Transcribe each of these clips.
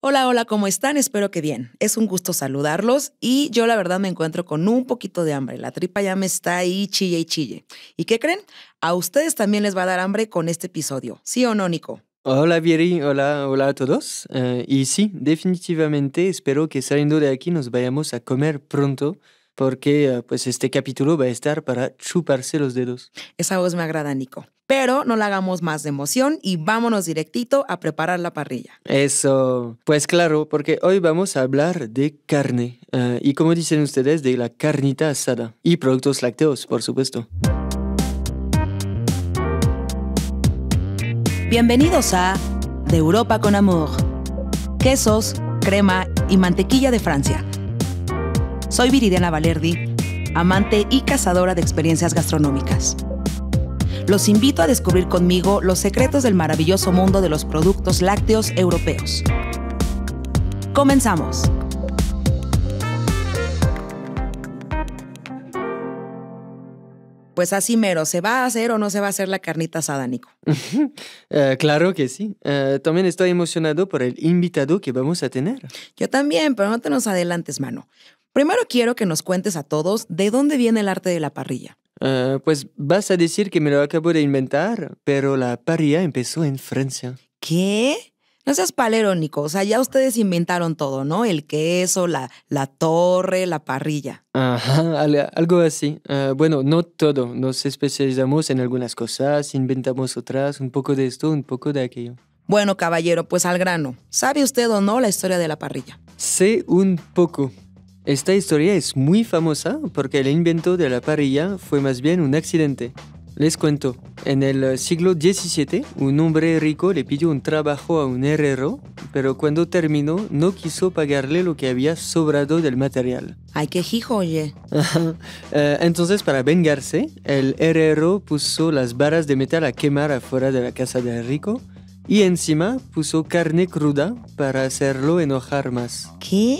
Hola, hola, ¿cómo están? Espero que bien. Es un gusto saludarlos y yo la verdad me encuentro con un poquito de hambre. La tripa ya me está ahí chille y chille. ¿Y qué creen? A ustedes también les va a dar hambre con este episodio. ¿Sí o no, Nico? Hola, Vieri. Hola, hola a todos. Eh, y sí, definitivamente espero que saliendo de aquí nos vayamos a comer pronto porque eh, pues este capítulo va a estar para chuparse los dedos. Esa voz me agrada, Nico pero no la hagamos más de emoción y vámonos directito a preparar la parrilla. Eso, pues claro, porque hoy vamos a hablar de carne eh, y como dicen ustedes, de la carnita asada y productos lácteos, por supuesto. Bienvenidos a De Europa con Amor. Quesos, crema y mantequilla de Francia. Soy Viridiana Valerdi, amante y cazadora de experiencias gastronómicas. Los invito a descubrir conmigo los secretos del maravilloso mundo de los productos lácteos europeos. Comenzamos. pues así mero, ¿se va a hacer o no se va a hacer la carnita asada, Nico? Eh, claro que sí. Eh, también estoy emocionado por el invitado que vamos a tener. Yo también, pero no te nos adelantes, mano. Primero quiero que nos cuentes a todos de dónde viene el arte de la parrilla. Ah, pues vas a decir que me lo acabo de inventar, pero la parrilla empezó en Francia. ¿Qué? No seas palerónico. O sea, ya ustedes inventaron todo, ¿no? El queso, la, la torre, la parrilla. Ajá, algo así. Ah, bueno, no todo. Nos especializamos en algunas cosas, inventamos otras, un poco de esto, un poco de aquello. Bueno, caballero, pues al grano. ¿Sabe usted o no la historia de la parrilla? Sé un poco. Esta historia es muy famosa porque el invento de la parrilla fue más bien un accidente. Les cuento, en el eh, siglo XVII un hombre rico le pidió un trabajo a un herrero, pero cuando terminó no quiso pagarle lo que había sobrado del material. Ay, qué hijo, oye. Eh, entonces, para vengarse, el herrero puso las varas de metal a quemar afuera de la casa del rico y encima puso carne cruda para hacerlo enojar más. ¿Qué?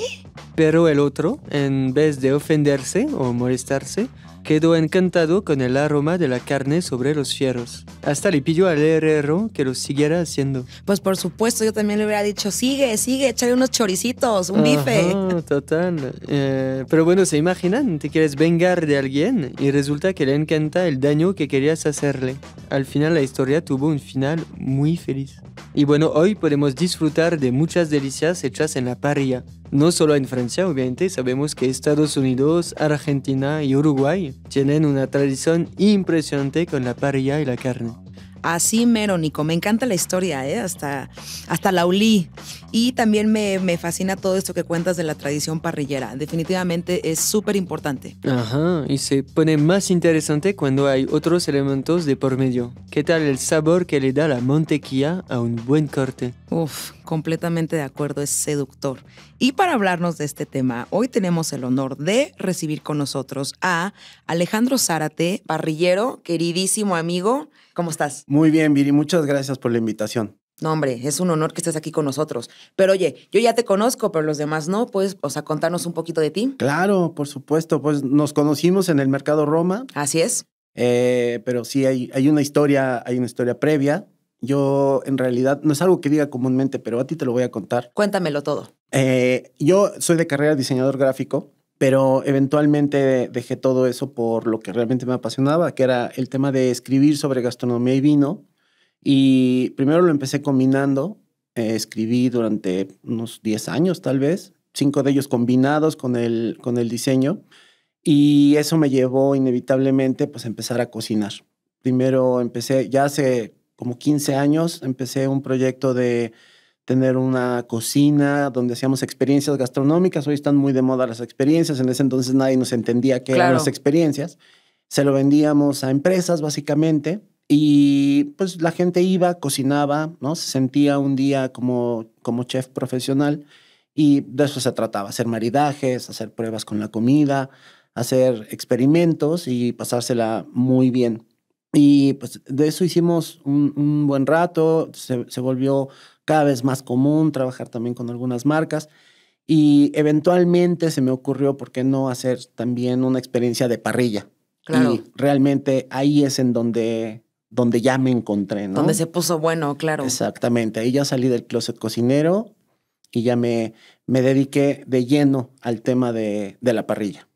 pero el otro, en vez de ofenderse o molestarse, quedó encantado con el aroma de la carne sobre los fierros. Hasta le pidió al herrero que lo siguiera haciendo. Pues por supuesto, yo también le hubiera dicho, sigue, sigue, échale unos choricitos, un bife. Total. Eh, pero bueno, se imaginan, te quieres vengar de alguien y resulta que le encanta el daño que querías hacerle. Al final la historia tuvo un final muy feliz. Y bueno, hoy podemos disfrutar de muchas delicias hechas en la parrilla. No solo en Francia, obviamente, sabemos que Estados Unidos, Argentina y Uruguay tienen una tradición impresionante con la parrilla y la carne. Así mero, Me encanta la historia, ¿eh? hasta, hasta la Uli. Y también me, me, fascina todo esto que cuentas de la tradición parrillera. Definitivamente es súper importante. Ajá, y se pone más interesante cuando hay otros elementos de por medio. ¿Qué tal el sabor que le da la mantequilla a un buen corte? Uf, Completamente de acuerdo, es seductor. Y para hablarnos de este tema, hoy tenemos el honor de recibir con nosotros a Alejandro Zárate, barrillero, queridísimo amigo. ¿Cómo estás? Muy bien, Viri, muchas gracias por la invitación. No, hombre, es un honor que estés aquí con nosotros. Pero oye, yo ya te conozco, pero los demás no. Pues, o contarnos un poquito de ti. Claro, por supuesto. Pues nos conocimos en el Mercado Roma. Así es. Eh, pero sí, hay, hay, una historia, hay una historia previa. Yo en realidad no es algo que diga comúnmente, pero a ti te lo voy a contar. Cuéntamelo todo. Eh, yo soy de carrera diseñador gráfico, pero eventualmente dejé todo eso por lo que realmente me apasionaba, que era el tema de escribir sobre gastronomía y vino. Y primero lo empecé combinando, eh, escribí durante unos 10 años tal vez, cinco de ellos combinados con el, con el diseño. Y eso me llevó inevitablemente pues a empezar a cocinar. Primero empecé, ya hace como 15 años empecé un proyecto de tener una cocina donde hacíamos experiencias gastronómicas. Hoy están muy de moda las experiencias. En ese entonces nadie nos entendía qué eran las experiencias. Se lo vendíamos a empresas, básicamente. Y pues la gente iba, cocinaba, ¿no? Se sentía un día como, como chef profesional. Y de eso se trataba, hacer maridajes, hacer pruebas con la comida, hacer experimentos y pasársela muy bien. Y pues de eso hicimos un, buen rato, se, volvió cada vez más común trabajar también con algunas marcas y eventualmente se me ocurrió, ¿por qué no hacer también una experiencia de parrilla? Claro. Y realmente ahí es en donde, donde ya me encontré, ¿no? Donde se puso bueno, claro. Exactamente, ahí ya salí del closet cocinero y ya me, me dediqué de lleno al tema de, de la parrilla.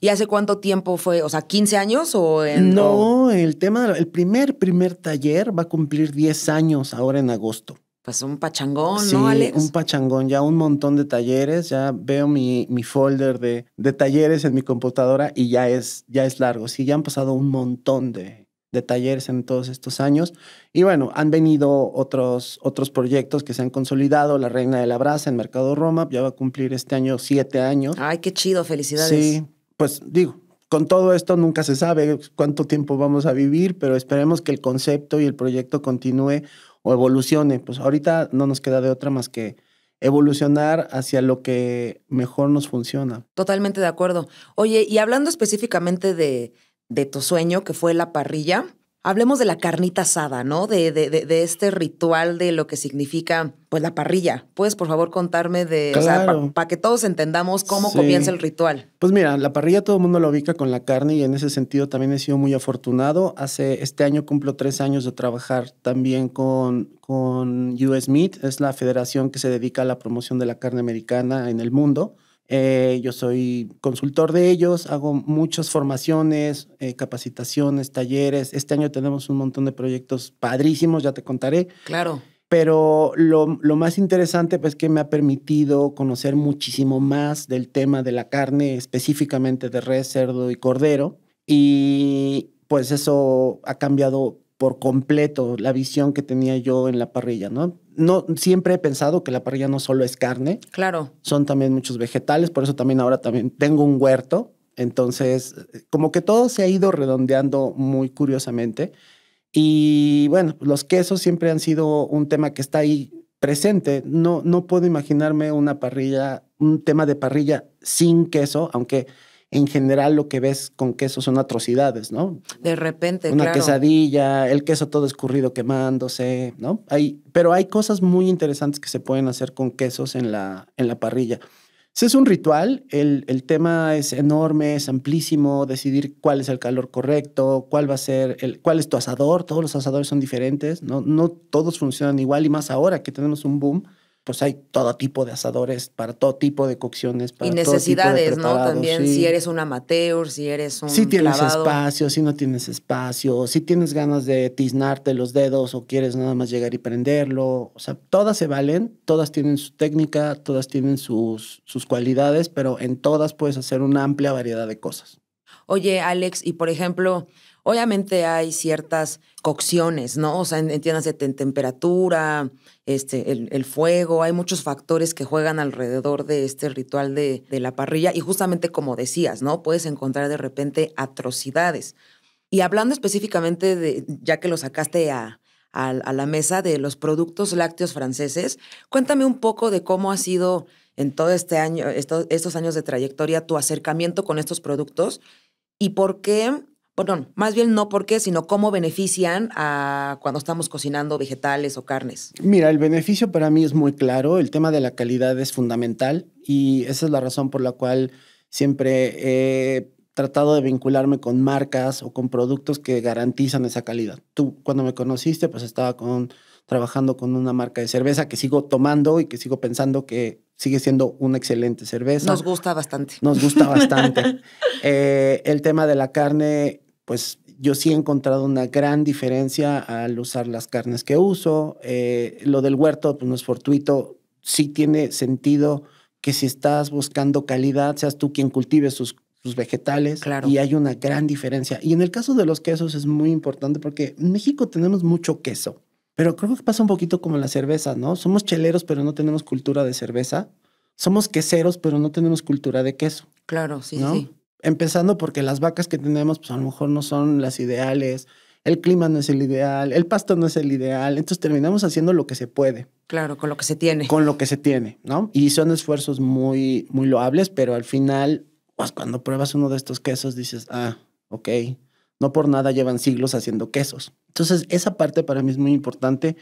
¿Y hace cuánto tiempo fue? O sea, ¿15 años o No, el tema, el primer, primer taller va a cumplir 10 años ahora en agosto. Pues un pachangón, ¿no, Alex? Un pachangón, ya un montón de talleres, ya veo mi, mi folder de, de, talleres en mi computadora y ya es, ya es largo. Sí, ya han pasado un montón de, de talleres en todos estos años. Y bueno, han venido otros, otros proyectos que se han consolidado. La Reina de la Brasa en Mercado Roma ya va a cumplir este año siete años. Ay, qué chido, felicidades. Sí, pues digo, con todo esto nunca se sabe cuánto tiempo vamos a vivir, pero esperemos que el concepto y el proyecto continúe o evolucione. Pues ahorita no nos queda de otra más que evolucionar hacia lo que mejor nos funciona. Totalmente de acuerdo. Oye, y hablando específicamente de, de tu sueño, que fue la parrilla, hablemos de la carnita asada, ¿no? De, de, de, este ritual de lo que significa, pues, la parrilla. ¿Puedes, por favor, contarme de, o sea, para que todos entendamos cómo comienza el ritual? Pues mira, la parrilla todo el mundo la ubica con la carne y en ese sentido también he sido muy afortunado. Hace, este año cumplo tres años de trabajar también con, con US Meat, es la federación que se dedica a la promoción de la carne americana en el mundo. Eh, yo soy consultor de ellos, hago muchas formaciones, eh, capacitaciones, talleres. Este año tenemos un montón de proyectos padrísimos, ya te contaré. Claro. Pero lo, más interesante es pues, que me ha permitido conocer muchísimo más del tema de la carne, específicamente de res, cerdo y cordero. Y pues eso ha cambiado por completo la visión que tenía yo en la parrilla, ¿no? no siempre he pensado que la parrilla no solo es carne. Claro. Son también muchos vegetales, por eso también ahora también tengo un huerto. Entonces, como que todo se ha ido redondeando muy curiosamente. Y bueno, los quesos siempre han sido un tema que está ahí presente. No, no puedo imaginarme una parrilla, un tema de parrilla sin queso, aunque en general lo que ves con queso son atrocidades, ¿no? De repente, Una quesadilla, el queso todo escurrido quemándose, ¿no? Hay, pero hay cosas muy interesantes que se pueden hacer con quesos en la, en la parrilla. Si es un ritual, el, el, tema es enorme, es amplísimo, decidir cuál es el calor correcto, cuál va a ser, el, cuál es tu asador, todos los asadores son diferentes, ¿no? no todos funcionan igual y más ahora que tenemos un boom pues hay todo tipo de asadores, para todo tipo de cocciones. Para y necesidades, ¿no? También si eres un amateur, si eres un... Si tienes espacio, si no tienes espacio, si tienes ganas de tiznarte los dedos o quieres nada más llegar y prenderlo. O sea, todas se valen, todas tienen su técnica, todas tienen sus, sus cualidades, pero en todas puedes hacer una amplia variedad de cosas. Oye, Alex, y por ejemplo, Obviamente hay ciertas cocciones, ¿no? O sea, entiéndase temperatura, este, el, fuego, hay muchos factores que juegan alrededor de este ritual de, la parrilla y justamente como decías, ¿no? Puedes encontrar de repente atrocidades. Y hablando específicamente de, ya que lo sacaste a, la mesa de los productos lácteos franceses, cuéntame un poco de cómo ha sido en todo este año, estos años de trayectoria, tu acercamiento con estos productos y por qué Perdón, más bien no por qué, sino cómo benefician a cuando estamos cocinando vegetales o carnes. Mira, el beneficio para mí es muy claro. El tema de la calidad es fundamental y esa es la razón por la cual siempre he tratado de vincularme con marcas o con productos que garantizan esa calidad. Tú cuando me conociste, pues estaba con, trabajando con una marca de cerveza que sigo tomando y que sigo pensando que sigue siendo una excelente cerveza. Nos gusta bastante. Nos gusta bastante. Eh, el tema de la carne pues yo sí he encontrado una gran diferencia al usar las carnes que uso. Eh, lo del huerto, pues, no es fortuito, sí tiene sentido que si estás buscando calidad, seas tú quien cultive sus, vegetales. Claro. Y hay una gran diferencia. Y en el caso de los quesos es muy importante porque en México tenemos mucho queso, pero creo que pasa un poquito como la cerveza, ¿no? Somos cheleros, pero no tenemos cultura de cerveza. Somos queseros, pero no tenemos cultura de queso. Claro, sí, sí. Empezando porque las vacas que tenemos, pues a lo mejor no son las ideales, el clima no es el ideal, el pasto no es el ideal, entonces terminamos haciendo lo que se puede. Claro, con lo que se tiene. Con lo que se tiene, ¿no? Y son esfuerzos muy, muy loables, pero al final, pues cuando pruebas uno de estos quesos dices, ah, ok, no por nada llevan siglos haciendo quesos. Entonces, esa parte para mí es muy importante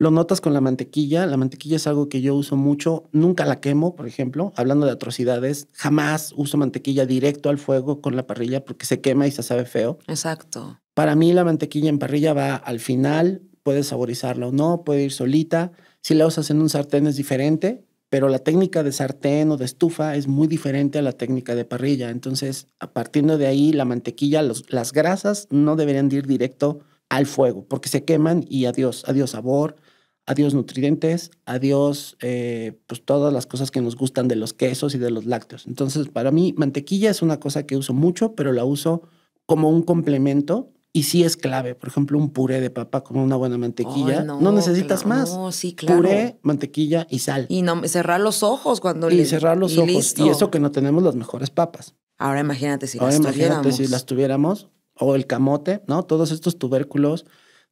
lo notas con la mantequilla. La mantequilla es algo que yo uso mucho. Nunca la quemo, por ejemplo. Hablando de atrocidades, jamás uso mantequilla directo al fuego con la parrilla porque se quema y se sabe feo. Exacto. Para mí la mantequilla en parrilla va al final. Puedes saborizarla o no, puede ir solita. Si la usas en un sartén es diferente, pero la técnica de sartén o de estufa es muy diferente a la técnica de parrilla. Entonces, a partir de ahí, la mantequilla, las grasas no deberían ir directo al fuego porque se queman y adiós, adiós sabor, adiós nutrientes, adiós eh, pues todas las cosas que nos gustan de los quesos y de los lácteos. Entonces, para mí, mantequilla es una cosa que uso mucho, pero la uso como un complemento y sí es clave. Por ejemplo, un puré de papa con una buena mantequilla. no, necesitas más. No, sí, claro. Puré, mantequilla y sal. Y no, cerrar los ojos cuando y le... Y cerrar los ojos. Y eso que no tenemos las mejores papas. Ahora imagínate si Ahora imagínate si las tuviéramos. O el camote, ¿no? Todos estos tubérculos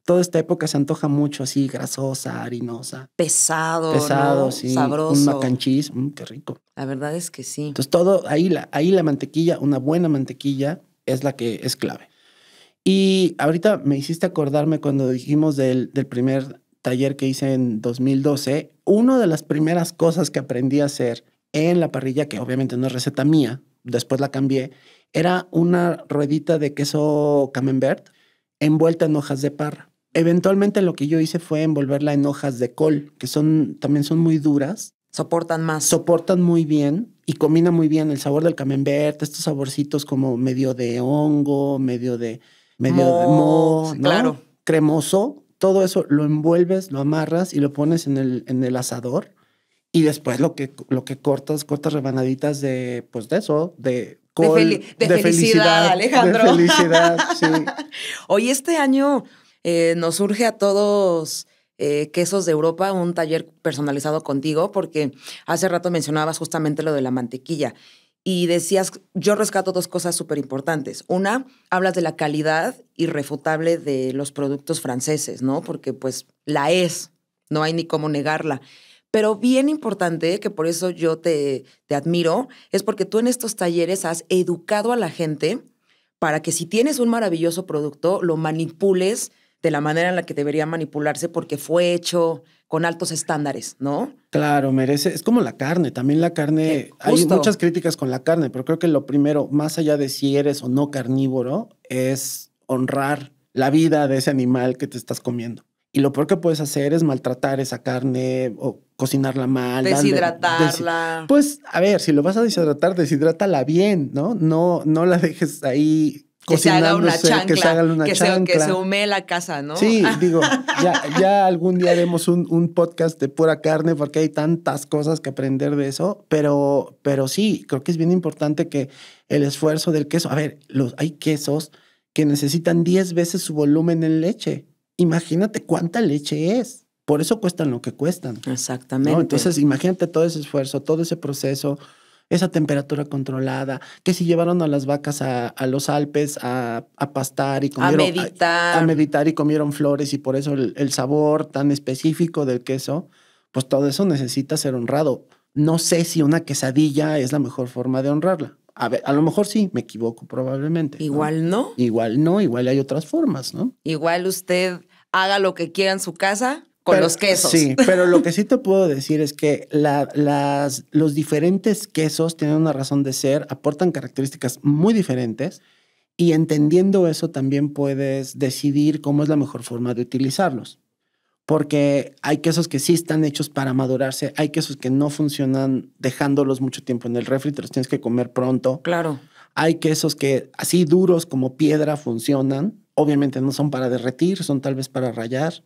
toda esta época se antoja mucho así, grasosa, harinosa. Pesado. Pesado, sí. Sabroso. Un macanchis, mm, qué rico. La verdad es que sí. Entonces, todo, ahí la, ahí la mantequilla, una buena mantequilla, es la que es clave. Y ahorita me hiciste acordarme cuando dijimos del, del primer taller que hice en 2012, una de las primeras cosas que aprendí a hacer en la parrilla, que obviamente no es receta mía, después la cambié, era una ruedita de queso camembert envuelta en hojas de parra. Eventualmente lo que yo hice fue envolverla en hojas de col, que son también son muy duras. Soportan más. Soportan muy bien y combina muy bien el sabor del camembert, estos saborcitos como medio de hongo, medio de medio de mo, claro. cremoso. Todo eso lo envuelves, lo amarras y lo pones en el, en el asador. Y después lo que, lo que cortas, cortas rebanaditas de, pues de eso, de de, felicidad, Alejandro. De felicidad, sí. Hoy este año eh, nos surge a todos eh, Quesos de Europa, un taller personalizado contigo, porque hace rato mencionabas justamente lo de la mantequilla y decías, yo rescato dos cosas súper importantes. Una, hablas de la calidad irrefutable de los productos franceses, ¿no? Porque pues la es, no hay ni cómo negarla. Pero bien importante, que por eso yo te, te admiro, es porque tú en estos talleres has educado a la gente para que si tienes un maravilloso producto, lo manipules de la manera en la que debería manipularse porque fue hecho con altos estándares, ¿no? Claro, merece. Es como la carne. También la carne. Hay muchas críticas con la carne, pero creo que lo primero, más allá de si eres o no carnívoro, es honrar la vida de ese animal que te estás comiendo. Y lo peor que puedes hacer es maltratar esa carne o cocinarla mal. Deshidratarla. pues, a ver, si lo vas a deshidratar, deshidrátala bien, ¿no? No, no la dejes ahí que se haga una chancla, que se haga una que chancla. que se hume la casa, ¿no? Sí, digo, ya, ya algún día haremos un, un, podcast de pura carne porque hay tantas cosas que aprender de eso, pero, pero sí, creo que es bien importante que el esfuerzo del queso, a ver, los, hay quesos que necesitan 10 veces su volumen en leche imagínate cuánta leche es. Por eso cuestan lo que cuestan. Exactamente. Entonces, imagínate todo ese esfuerzo, todo ese proceso, esa temperatura controlada, que si llevaron a las vacas a, los Alpes a, pastar y comieron. A meditar. A, meditar y comieron flores y por eso el, sabor tan específico del queso, pues todo eso necesita ser honrado. No sé si una quesadilla es la mejor forma de honrarla. A, ver, a lo mejor sí, me equivoco probablemente. Igual no. Igual no, igual hay otras formas, ¿no? Igual usted haga lo que quiera en su casa con los quesos. Sí, pero lo que sí te puedo decir es que los diferentes quesos tienen una razón de ser, aportan características muy diferentes y entendiendo eso también puedes decidir cómo es la mejor forma de utilizarlos. Porque hay quesos que sí están hechos para madurarse, hay quesos que no funcionan dejándolos mucho tiempo en el refri, te los tienes que comer pronto. Claro. Hay quesos que así duros como piedra funcionan obviamente no son para derretir, son tal vez para rayar.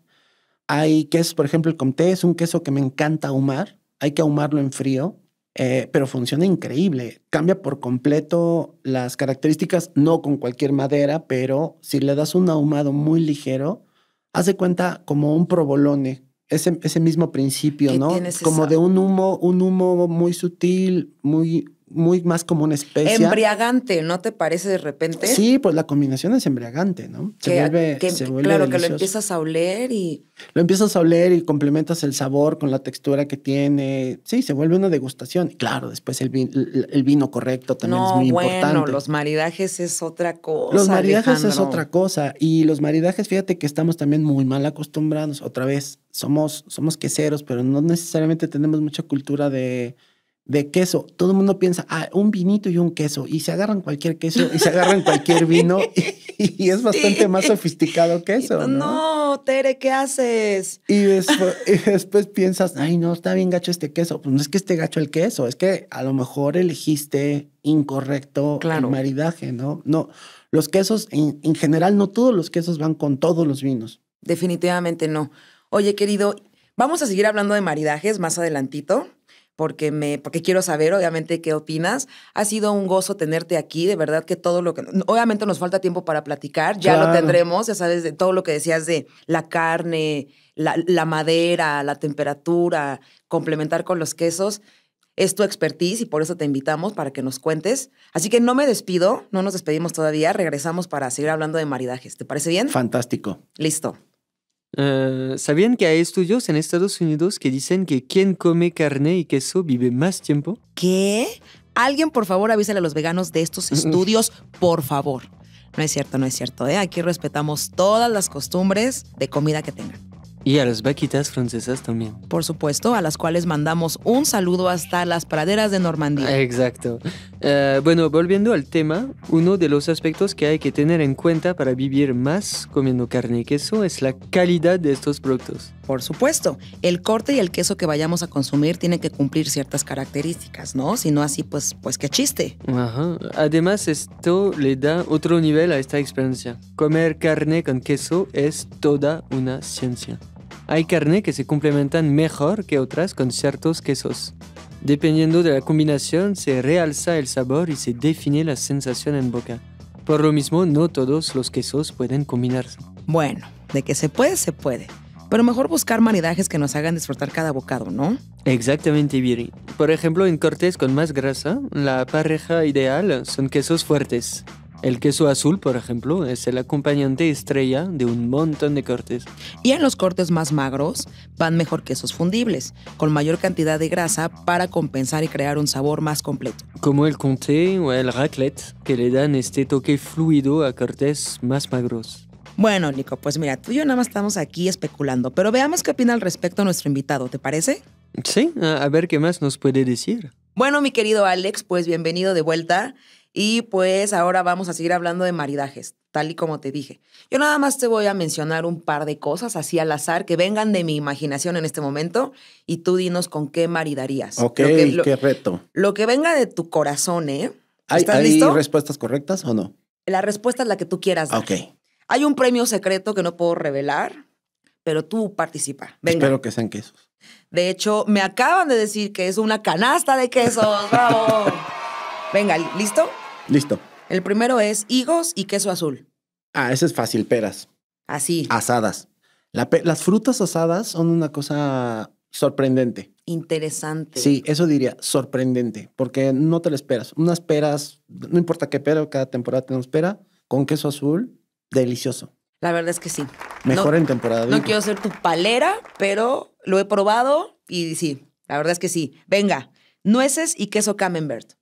Hay quesos, por ejemplo, el Comté es un queso que me encanta ahumar. Hay que ahumarlo en frío, eh, pero funciona increíble. Cambia por completo las características, no con cualquier madera, pero si le das un ahumado muy ligero, hace cuenta como un provolone, ese, ese mismo principio, ¿no? Como de un humo, un humo muy sutil, muy muy más como una especie. Embriagante, ¿no te parece de repente? Sí, pues la combinación es embriagante, ¿no? se, vuelve, se vuelve Claro, que lo empiezas a oler y. Lo empiezas a oler y complementas el sabor con la textura que tiene. Sí, se vuelve una degustación. claro, después el, el, vino correcto también es muy bueno, Los maridajes es otra cosa. Los maridajes es otra cosa. Y los maridajes, fíjate que estamos también muy mal acostumbrados. Otra vez, somos, somos queseros, pero no necesariamente tenemos mucha cultura de de queso. Todo el mundo piensa, ah, un vinito y un queso. Y se agarran cualquier queso y se agarran cualquier vino y, es bastante más sofisticado que eso. No, no Tere, ¿qué haces? Y después, piensas, ay, no, está bien gacho este queso. Pues no es que esté gacho el queso, es que a lo mejor elegiste incorrecto maridaje, ¿no? No, los quesos, en general, no todos los quesos van con todos los vinos. Definitivamente no. Oye, querido, vamos a seguir hablando de maridajes más adelantito porque me porque quiero saber obviamente qué opinas. Ha sido un gozo tenerte aquí, de verdad que todo lo que obviamente nos falta tiempo para platicar, ya lo tendremos, ya sabes de todo lo que decías de la carne, la, la madera, la temperatura, complementar con los quesos. Es tu expertise y por eso te invitamos para que nos cuentes. Así que no me despido, no nos despedimos todavía, regresamos para seguir hablando de maridajes. ¿Te parece bien? Fantástico. Listo. Eh, ¿Sabían que hay estudios en Estados Unidos que dicen que quien come carne y queso vive más tiempo? ¿Qué? Alguien, por favor, avísale a los veganos de estos estudios, por favor. No es cierto, no es cierto. ¿eh? Aquí respetamos todas las costumbres de comida que tengan. Y a las vaquitas francesas también. Por supuesto, a las cuales mandamos un saludo hasta las praderas de Normandía. Exacto. Eh, bueno, volviendo al tema, uno de los aspectos que hay que tener en cuenta para vivir más comiendo carne y queso es la calidad de estos productos. Por supuesto, el corte y el queso que vayamos a consumir tienen que cumplir ciertas características, ¿no? Si no así, pues, pues qué chiste. Ajá. Además, esto le da otro nivel a esta experiencia. Comer carne con queso es toda una ciencia. Hay carne que se complementan mejor que otras con ciertos quesos. Dependiendo de la combinación, se realza el sabor y se define la sensación en boca. Por lo mismo, no todos los quesos pueden combinarse. Bueno, de que se puede, se puede. Pero mejor buscar maridajes que nos hagan disfrutar cada bocado, ¿no? Exactamente, Viri. Por ejemplo, en cortes con más grasa, la pareja ideal son quesos fuertes, el queso azul, por ejemplo, es el acompañante estrella de un montón de cortes. Y en los cortes más magros van mejor quesos fundibles, con mayor cantidad de grasa para compensar y crear un sabor más completo. Como el conté o el raclette, que le dan este toque fluido a cortes más magros. Bueno, Nico, pues mira, tú y yo nada más estamos aquí especulando, pero veamos qué opina al respecto nuestro invitado, ¿te parece? Sí, a ver qué más nos puede decir. Bueno, mi querido Alex, pues bienvenido de vuelta. Y pues ahora vamos a seguir hablando de maridajes, tal y como te dije. Yo nada más te voy a mencionar un par de cosas así al azar que vengan de mi imaginación en este momento y tú dinos con qué maridarías. Ok, qué reto. Lo que venga de tu corazón, ¿eh? ¿Hay, ¿Hay respuestas correctas o no? La respuesta es la que tú quieras dar. Ok. Hay un premio secreto que no puedo revelar, pero tú participa. Venga. Espero que sean quesos. De hecho, me acaban de decir que es una canasta de quesos. Venga, ¿listo? Listo. El primero es higos y queso azul. Ah, ese es fácil, peras. Así. Asadas. las frutas asadas son una cosa sorprendente. Interesante. Sí, eso diría, sorprendente, porque no te lo esperas. Unas peras, no importa qué pera, cada temporada tenemos pera, con queso azul, delicioso. La verdad es que sí. Mejor en temporada. No quiero ser tu palera, pero lo he probado y sí, la verdad es que sí. Venga, nueces y queso camembert.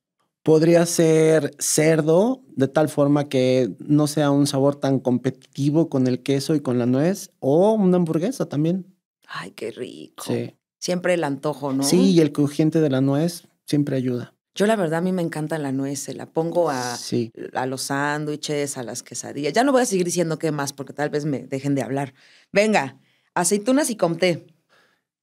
Podría ser cerdo, de tal forma que no sea un sabor tan competitivo con el queso y con la nuez, o una hamburguesa también. Ay, qué rico. Sí. Siempre el antojo, ¿no? Sí, y el crujiente de la nuez siempre ayuda. Yo la verdad a mí me encanta la nuez, se la pongo a, a los sándwiches, a las quesadillas. Ya no voy a seguir diciendo qué más porque tal vez me dejen de hablar. Venga, aceitunas y comté.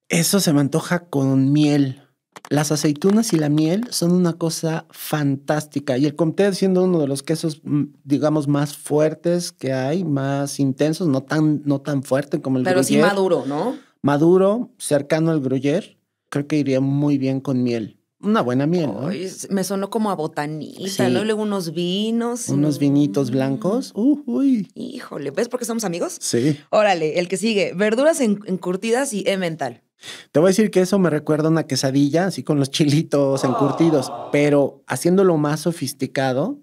Eso se me antoja con miel las aceitunas y la miel son una cosa fantástica. Y el comté siendo uno de los quesos, mm, digamos, más fuertes que hay, más intensos, no tan, no tan fuerte como el Pero sí maduro, ¿no? Maduro, cercano al gruyer, creo que iría muy bien con miel. Una buena miel, ¿no? me sonó como a botanita, ¿no? luego unos vinos. Unos mm. vinitos blancos. uy. Híjole, ¿ves por qué somos amigos? Sí. Órale, el que sigue. Verduras en encurtidas y emmental. Te voy a decir que eso me recuerda a una quesadilla, así con los chilitos encurtidos, ah. pero haciéndolo más sofisticado,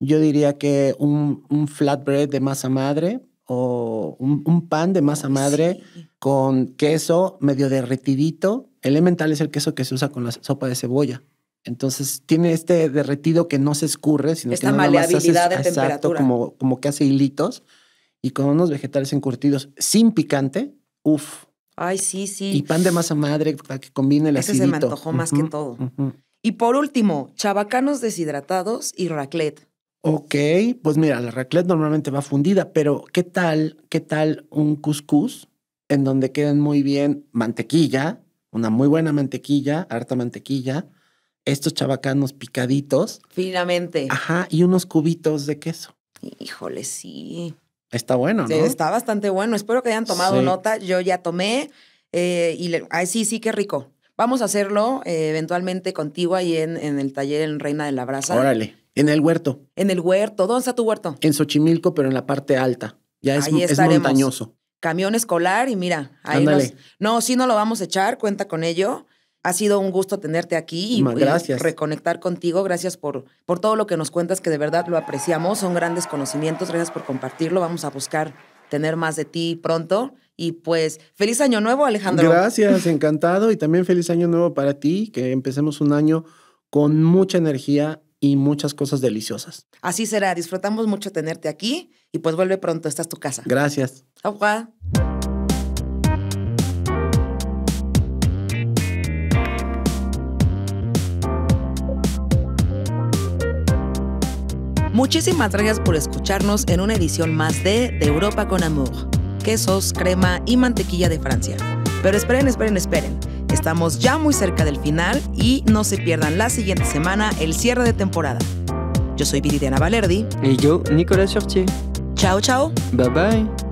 yo diría que un, flatbread de masa madre o un, pan de masa madre con queso medio derretidito. Elemental es el queso que se usa con la sopa de cebolla. Entonces tiene este derretido que no se escurre, sino Esta que nada maleabilidad más de exacto, Como, como que hace hilitos y con unos vegetales encurtidos sin picante. Uf, Ay, sí, sí. Y pan de masa madre para que combine el Ese se me antojó más que todo. Y por último, chabacanos deshidratados y raclette. Ok, pues mira, la raclette normalmente va fundida, pero ¿qué tal, qué tal un couscous en donde queden muy bien mantequilla, una muy buena mantequilla, harta mantequilla, estos chabacanos picaditos. Finamente. Ajá, y unos cubitos de queso. Híjole, sí. Está bueno, ¿no? está bastante bueno. Espero que hayan tomado nota. Yo ya tomé eh, y ay, sí, sí, qué rico. Vamos a hacerlo eh, eventualmente contigo ahí en, en, el taller en Reina de la Brasa. Órale. En el huerto. En el huerto. ¿Dónde está tu huerto? En Xochimilco, pero en la parte alta. Ya es, montañoso. Camión escolar y mira, ahí No, sí no lo vamos a echar, cuenta con ello. Ha sido un gusto tenerte aquí y, gracias. reconectar contigo. Gracias por, por todo lo que nos cuentas, que de verdad lo apreciamos. Son grandes conocimientos. Gracias por compartirlo. Vamos a buscar tener más de ti pronto. Y pues feliz año nuevo, Alejandro. Gracias, encantado. Y también feliz año nuevo para ti, que empecemos un año con mucha energía y muchas cosas deliciosas. Así será, disfrutamos mucho tenerte aquí y pues vuelve pronto, esta es tu casa. Gracias. Au Muchísimas gracias por escucharnos en una edición más de De Europa con Amor, quesos, crema y mantequilla de Francia. Pero esperen, esperen, esperen. Estamos ya muy cerca del final y no se pierdan la siguiente semana el cierre de temporada. Yo soy Viridiana Valerdi. Y yo, Nicolás Sortier. Chao, chao. Bye bye.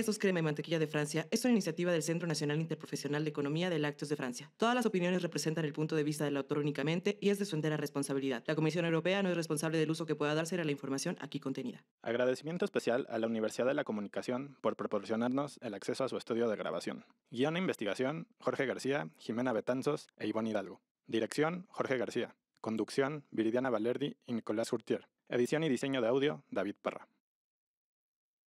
Estos crema y mantequilla de Francia es una iniciativa del Centro Nacional Interprofesional de Economía de Actos de Francia. Todas las opiniones representan el punto de vista del autor únicamente y es de su entera responsabilidad. La Comisión Europea no es responsable del uso que pueda darse a la información aquí contenida. Agradecimiento especial a la Universidad de la Comunicación por proporcionarnos el acceso a su estudio de grabación. Guión e investigación, Jorge García, Jimena Betanzos e Ivonne Hidalgo. Dirección, Jorge García. Conducción, Viridiana Valerdi y Nicolás Hurtier. Edición y diseño de audio, David Parra.